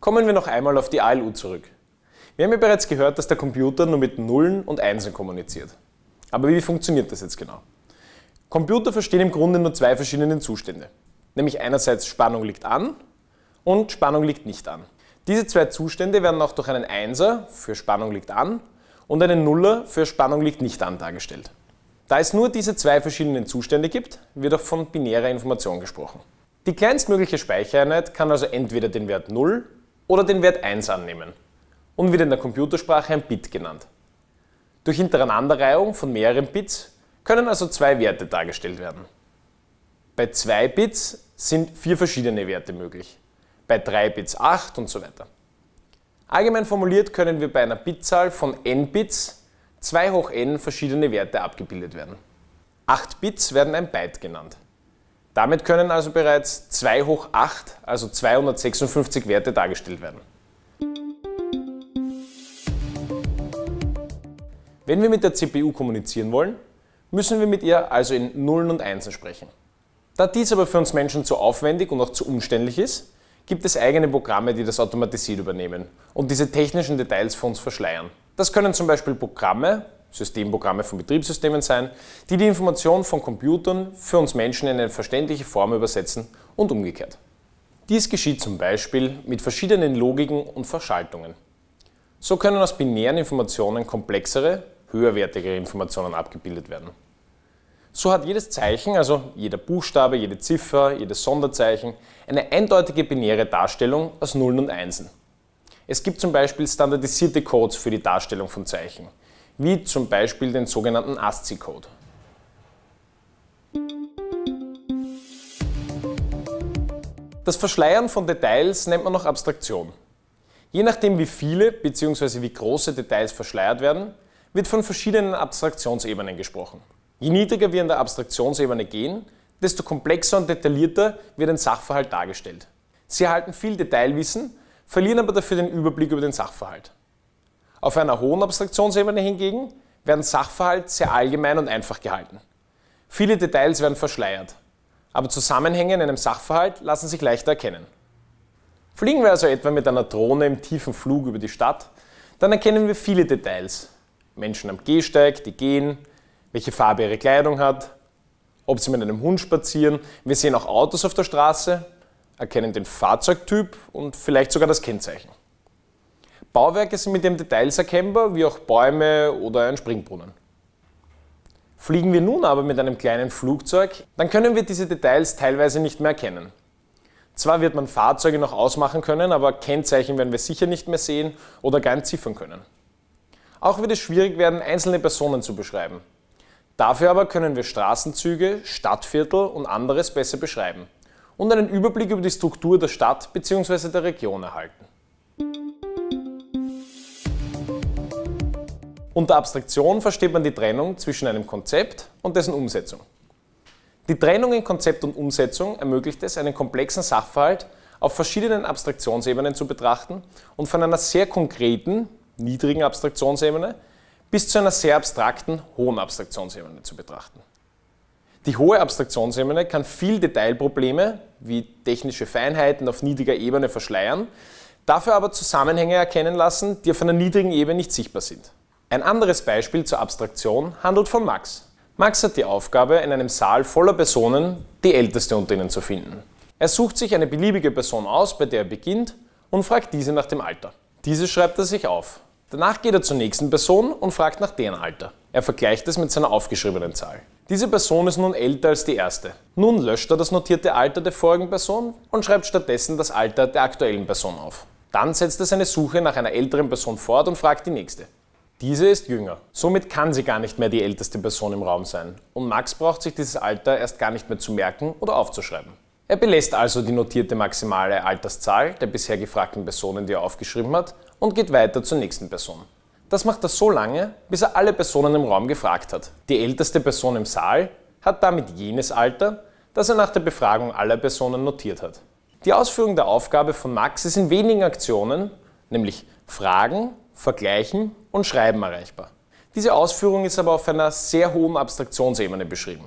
Kommen wir noch einmal auf die ALU zurück. Wir haben ja bereits gehört, dass der Computer nur mit Nullen und Einsen kommuniziert. Aber wie funktioniert das jetzt genau? Computer verstehen im Grunde nur zwei verschiedene Zustände. Nämlich einerseits Spannung liegt an und Spannung liegt nicht an. Diese zwei Zustände werden auch durch einen Einser für Spannung liegt an und eine Nuller für Spannung liegt nicht an dargestellt. Da es nur diese zwei verschiedenen Zustände gibt, wird auch von binärer Information gesprochen. Die kleinstmögliche Speichereinheit kann also entweder den Wert 0 oder den Wert 1 annehmen und wird in der Computersprache ein Bit genannt. Durch Hintereinanderreihung von mehreren Bits können also zwei Werte dargestellt werden. Bei 2 Bits sind vier verschiedene Werte möglich, bei 3 Bits 8 und so weiter. Allgemein formuliert können wir bei einer Bitzahl von n Bits 2 hoch n verschiedene Werte abgebildet werden. 8 Bits werden ein Byte genannt. Damit können also bereits 2 hoch 8, also 256 Werte dargestellt werden. Wenn wir mit der CPU kommunizieren wollen, müssen wir mit ihr also in Nullen und Einsen sprechen. Da dies aber für uns Menschen zu aufwendig und auch zu umständlich ist, gibt es eigene Programme, die das automatisiert übernehmen und diese technischen Details für uns verschleiern. Das können zum Beispiel Programme, Systemprogramme von Betriebssystemen sein, die die Information von Computern für uns Menschen in eine verständliche Form übersetzen und umgekehrt. Dies geschieht zum Beispiel mit verschiedenen Logiken und Verschaltungen. So können aus binären Informationen komplexere, höherwertigere Informationen abgebildet werden. So hat jedes Zeichen, also jeder Buchstabe, jede Ziffer, jedes Sonderzeichen, eine eindeutige binäre Darstellung aus Nullen und Einsen. Es gibt zum Beispiel standardisierte Codes für die Darstellung von Zeichen, wie zum Beispiel den sogenannten ASCII-Code. Das Verschleiern von Details nennt man noch Abstraktion. Je nachdem, wie viele bzw. wie große Details verschleiert werden, wird von verschiedenen Abstraktionsebenen gesprochen. Je niedriger wir in der Abstraktionsebene gehen, desto komplexer und detaillierter wird ein Sachverhalt dargestellt. Sie erhalten viel Detailwissen, verlieren aber dafür den Überblick über den Sachverhalt. Auf einer hohen Abstraktionsebene hingegen werden Sachverhalte sehr allgemein und einfach gehalten. Viele Details werden verschleiert, aber Zusammenhänge in einem Sachverhalt lassen sich leichter erkennen. Fliegen wir also etwa mit einer Drohne im tiefen Flug über die Stadt, dann erkennen wir viele Details. Menschen am Gehsteig, die gehen, welche Farbe ihre Kleidung hat, ob sie mit einem Hund spazieren. Wir sehen auch Autos auf der Straße, erkennen den Fahrzeugtyp und vielleicht sogar das Kennzeichen. Bauwerke sind mit dem Details erkennbar, wie auch Bäume oder ein Springbrunnen. Fliegen wir nun aber mit einem kleinen Flugzeug, dann können wir diese Details teilweise nicht mehr erkennen. Zwar wird man Fahrzeuge noch ausmachen können, aber Kennzeichen werden wir sicher nicht mehr sehen oder gar entziffern können. Auch wird es schwierig werden, einzelne Personen zu beschreiben. Dafür aber können wir Straßenzüge, Stadtviertel und anderes besser beschreiben und einen Überblick über die Struktur der Stadt bzw. der Region erhalten. Unter Abstraktion versteht man die Trennung zwischen einem Konzept und dessen Umsetzung. Die Trennung in Konzept und Umsetzung ermöglicht es, einen komplexen Sachverhalt auf verschiedenen Abstraktionsebenen zu betrachten und von einer sehr konkreten, niedrigen Abstraktionsebene bis zu einer sehr abstrakten, hohen Abstraktionsebene zu betrachten. Die hohe Abstraktionsebene kann viel Detailprobleme wie technische Feinheiten auf niedriger Ebene verschleiern, dafür aber Zusammenhänge erkennen lassen, die auf einer niedrigen Ebene nicht sichtbar sind. Ein anderes Beispiel zur Abstraktion handelt von Max. Max hat die Aufgabe, in einem Saal voller Personen die älteste unter ihnen zu finden. Er sucht sich eine beliebige Person aus, bei der er beginnt, und fragt diese nach dem Alter. Diese schreibt er sich auf. Danach geht er zur nächsten Person und fragt nach deren Alter. Er vergleicht es mit seiner aufgeschriebenen Zahl. Diese Person ist nun älter als die erste. Nun löscht er das notierte Alter der vorigen Person und schreibt stattdessen das Alter der aktuellen Person auf. Dann setzt er seine Suche nach einer älteren Person fort und fragt die nächste. Diese ist jünger. Somit kann sie gar nicht mehr die älteste Person im Raum sein. Und Max braucht sich dieses Alter erst gar nicht mehr zu merken oder aufzuschreiben. Er belässt also die notierte maximale Alterszahl der bisher gefragten Personen, die er aufgeschrieben hat, und geht weiter zur nächsten Person. Das macht er so lange, bis er alle Personen im Raum gefragt hat. Die älteste Person im Saal hat damit jenes Alter, das er nach der Befragung aller Personen notiert hat. Die Ausführung der Aufgabe von Max ist in wenigen Aktionen, nämlich Fragen, Vergleichen und Schreiben erreichbar. Diese Ausführung ist aber auf einer sehr hohen Abstraktionsebene beschrieben.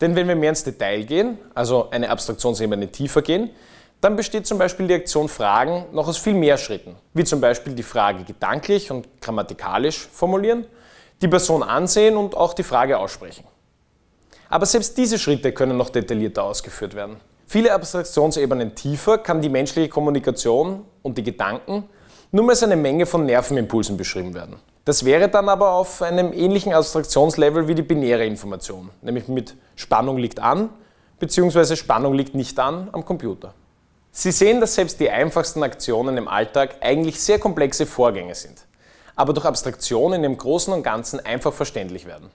Denn wenn wir mehr ins Detail gehen, also eine Abstraktionsebene tiefer gehen, dann besteht zum Beispiel die Aktion Fragen noch aus viel mehr Schritten, wie zum Beispiel die Frage gedanklich und grammatikalisch formulieren, die Person ansehen und auch die Frage aussprechen. Aber selbst diese Schritte können noch detaillierter ausgeführt werden. Viele Abstraktionsebenen tiefer kann die menschliche Kommunikation und die Gedanken nur als eine Menge von Nervenimpulsen beschrieben werden. Das wäre dann aber auf einem ähnlichen Abstraktionslevel wie die binäre Information, nämlich mit Spannung liegt an bzw. Spannung liegt nicht an am Computer. Sie sehen, dass selbst die einfachsten Aktionen im Alltag eigentlich sehr komplexe Vorgänge sind, aber durch Abstraktionen im Großen und Ganzen einfach verständlich werden.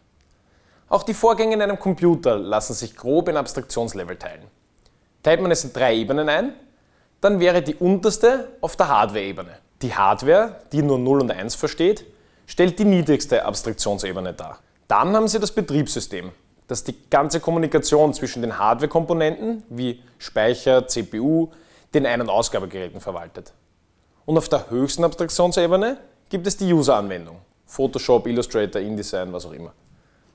Auch die Vorgänge in einem Computer lassen sich grob in Abstraktionslevel teilen. Teilt man es in drei Ebenen ein, dann wäre die unterste auf der Hardware-Ebene. Die Hardware, die nur 0 und 1 versteht, stellt die niedrigste Abstraktionsebene dar. Dann haben Sie das Betriebssystem, das die ganze Kommunikation zwischen den Hardware-Komponenten wie Speicher, CPU, den Ein- und Ausgabegeräten verwaltet. Und auf der höchsten Abstraktionsebene gibt es die User-Anwendung. Photoshop, Illustrator, InDesign, was auch immer.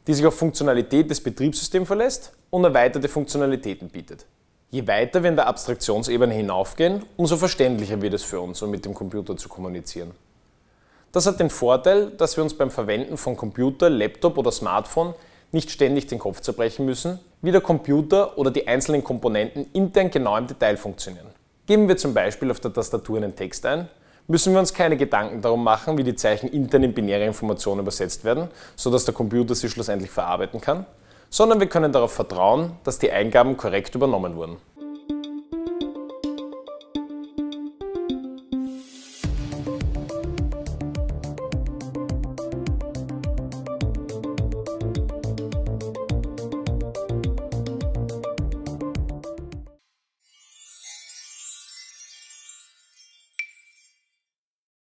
Die sich auf Funktionalität des Betriebssystems verlässt und erweiterte Funktionalitäten bietet. Je weiter wir in der Abstraktionsebene hinaufgehen, umso verständlicher wird es für uns, um mit dem Computer zu kommunizieren. Das hat den Vorteil, dass wir uns beim Verwenden von Computer, Laptop oder Smartphone nicht ständig den Kopf zerbrechen müssen, wie der Computer oder die einzelnen Komponenten intern genau im Detail funktionieren. Geben wir zum Beispiel auf der Tastatur einen Text ein, müssen wir uns keine Gedanken darum machen, wie die Zeichen intern in binäre Informationen übersetzt werden, sodass der Computer sie schlussendlich verarbeiten kann, sondern wir können darauf vertrauen, dass die Eingaben korrekt übernommen wurden.